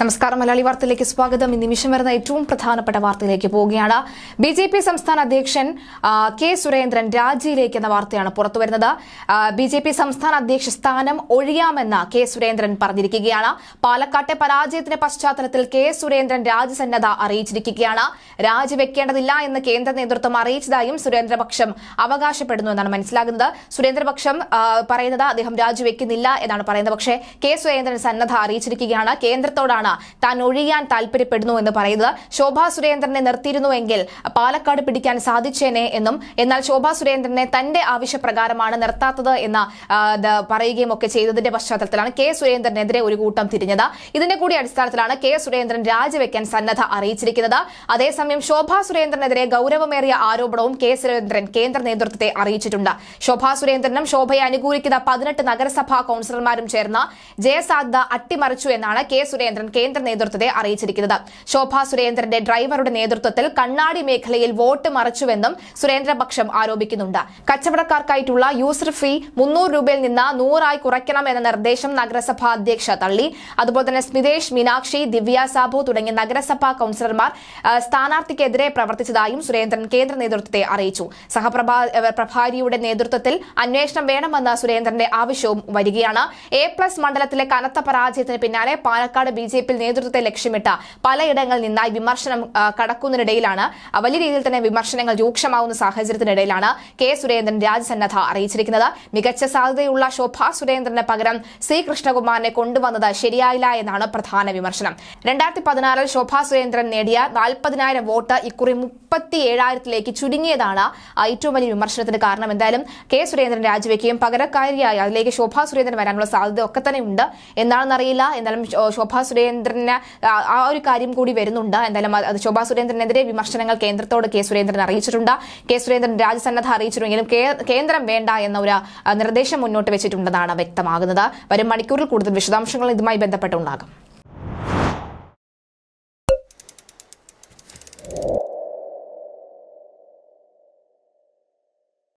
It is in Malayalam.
നമസ്കാരം മലയാളി വാർത്തയിലേക്ക് സ്വാഗതം ഈ നിമിഷം വരുന്ന ഏറ്റവും പ്രധാനപ്പെട്ട വാർത്തയിലേക്ക് പോവുകയാണ് ബി ജെ പി സംസ്ഥാന അധ്യക്ഷൻ കെ സുരേന്ദ്രൻ രാജിയിലേക്ക് എന്ന വാർത്തയാണ് പുറത്തുവരുന്നത് ബി ജെ പി സംസ്ഥാന അധ്യക്ഷ സ്ഥാനം ഒഴിയാമെന്ന് കെ സുരേന്ദ്രൻ പറഞ്ഞിരിക്കുകയാണ് പാലക്കാട്ടെ പരാജയത്തിന്റെ പശ്ചാത്തലത്തിൽ കെ സുരേന്ദ്രൻ രാജ്യസന്നദ്ധ അറിയിച്ചിരിക്കുകയാണ് രാജിവെക്കേണ്ടതില്ല എന്ന് കേന്ദ്ര നേതൃത്വം അറിയിച്ചതായും സുരേന്ദ്രപക്ഷം അവകാശപ്പെടുന്നു എന്നാണ് മനസ്സിലാകുന്നത് സുരേന്ദ്രപക്ഷം പറയുന്നത് അദ്ദേഹം രാജിവെക്കുന്നില്ല എന്നാണ് പറയുന്നത് പക്ഷേ കെ സുരേന്ദ്രൻ സന്നദ്ധ അറിയിച്ചിരിക്കുകയാണ് കേന്ദ്രത്തോടാണ് തവണ താൻ ഒഴിയാൻ താല്പര്യപ്പെടുന്നു എന്ന് പറയുന്നത് ശോഭാ സുരേന്ദ്രനെ നിർത്തിയിരുന്നുവെങ്കിൽ പാലക്കാട് പിടിക്കാൻ സാധിച്ചേനെ എന്നും എന്നാൽ ശോഭാ സുരേന്ദ്രനെ തന്റെ ആവശ്യപ്രകാരമാണ് നിർത്താത്തത് എന്ന് പറയുകയും ഒക്കെ ചെയ്തതിന്റെ പശ്ചാത്തലത്തിലാണ് കെ സുരേന്ദ്രനെതിരെ ഒരു കൂട്ടം തിരിഞ്ഞത് ഇതിന്റെ കൂടി അടിസ്ഥാനത്തിലാണ് കെ സുരേന്ദ്രൻ രാജിവെക്കാൻ സന്നദ്ധ അറിയിച്ചിരിക്കുന്നത് അതേസമയം ശോഭാ സുരേന്ദ്രനെതിരെ ഗൌരവമേറിയ ആരോപണവും കെ സുരേന്ദ്രൻ കേന്ദ്ര നേതൃത്വത്തെ അറിയിച്ചിട്ടുണ്ട് ശോഭാ സുരേന്ദ്രനും ശോഭയെ അനുകൂലിക്കുന്ന പതിനെട്ട് നഗരസഭാ കൌൺസിലർമാരും ചേർന്ന് ജയസാധ്യത അട്ടിമറിച്ചു എന്നാണ് കെ സുരേന്ദ്രൻ കേന്ദ്ര നേതൃത്വത്തെ അറിയിച്ചിരിക്കുന്നത് ശോഭാ സുരേന്ദ്രന്റെ ഡ്രൈവറുടെ നേതൃത്വത്തിൽ കണ്ണാടി മേഖലയിൽ വോട്ട് മറച്ചുവെന്നും സുരേന്ദ്രപക്ഷം ആരോപിക്കുന്നുണ്ട് കച്ചവടക്കാർക്കായിട്ടുള്ള യൂസർ ഫീ മുന്നൂറ് രൂപയിൽ നിന്ന് നൂറായി കുറയ്ക്കണം എന്ന നിർദ്ദേശം നഗരസഭാ അധ്യക്ഷ തള്ളി അതുപോലെ തന്നെ സ്മിതേഷ് മീനാക്ഷി ദിവ്യ സാബു തുടങ്ങിയ നഗരസഭാ കൌൺസിലർമാർ സ്ഥാനാർത്ഥിക്കെതിരെ പ്രവർത്തിച്ചതായും സുരേന്ദ്രൻ കേന്ദ്ര നേതൃത്വത്തെ അറിയിച്ചു സഹപ്രഭാ പ്രഭാരിയുടെ നേതൃത്വത്തിൽ അന്വേഷണം വേണമെന്ന സുരേന്ദ്രന്റെ ആവശ്യവും വരികയാണ് എ പ്ലസ് മണ്ഡലത്തിലെ കനത്ത പരാജയത്തിന് പിന്നാലെ പാലക്കാട് ബി തെരഞ്ഞെടുപ്പിൽ നേതൃത്വത്തെ ലക്ഷ്യമിട്ട പലയിടങ്ങളിൽ നിന്നായി വിമർശനം കടക്കുന്നതിനിടയിലാണ് വലിയ രീതിയിൽ തന്നെ വിമർശനങ്ങൾ രൂക്ഷമാവുന്ന സാഹചര്യത്തിനിടയിലാണ് കെ സുരേന്ദ്രൻ രാജ്യസന്നദ്ധ അറിയിച്ചിരിക്കുന്നത് മികച്ച സാധ്യതയുള്ള ശോഭ സുരേന്ദ്രന് പകരം സി കൃഷ്ണകുമാറിനെ കൊണ്ടുവന്നത് ശരിയായില്ല എന്നാണ് പ്രധാന വിമർശനം രണ്ടായിരത്തി പതിനാറിൽ ശോഭ സുരേന്ദ്രൻ നേടിയ നാൽപ്പതിനായിരം വോട്ട് ഇക്കുറി മുപ്പത്തി ഏഴായിരത്തിലേക്ക് ചുരുങ്ങിയതാണ് ഏറ്റവും വലിയ വിമർശനത്തിന് കാരണം എന്തായാലും കെ സുരേന്ദ്രൻ രാജിവെക്കുകയും പകരക്കാരിയായി അതിലേക്ക് ശോഭ സുരേന്ദ്രൻ വരാനുള്ള സാധ്യത ഒക്കെ തന്നെ ഉണ്ട് എന്താണെന്നറിയില്ല എന്നാലും ശോഭ സുരേന്ദ്രൻ സുരേന്ദ്രന് ആ ഒരു കാര്യം കൂടി വരുന്നുണ്ട് എന്തായാലും അത് ശോഭാ സുരേന്ദ്രനെതിരെ വിമർശനങ്ങൾ കേന്ദ്രത്തോട് കെ സുരേന്ദ്രൻ അറിയിച്ചിട്ടുണ്ട് കെ സുരേന്ദ്രൻ രാജ്യസന്നദ്ധ അറിയിച്ചിരുമെങ്കിലും കേന്ദ്രം വേണ്ട എന്ന ഒരു നിർദ്ദേശം മുന്നോട്ട് വെച്ചിട്ടുണ്ടെന്നാണ് വ്യക്തമാകുന്നത് വരും മണിക്കൂറിൽ കൂടുതൽ വിശദാംശങ്ങൾ ഇതുമായി ബന്ധപ്പെട്ടുണ്ടാകും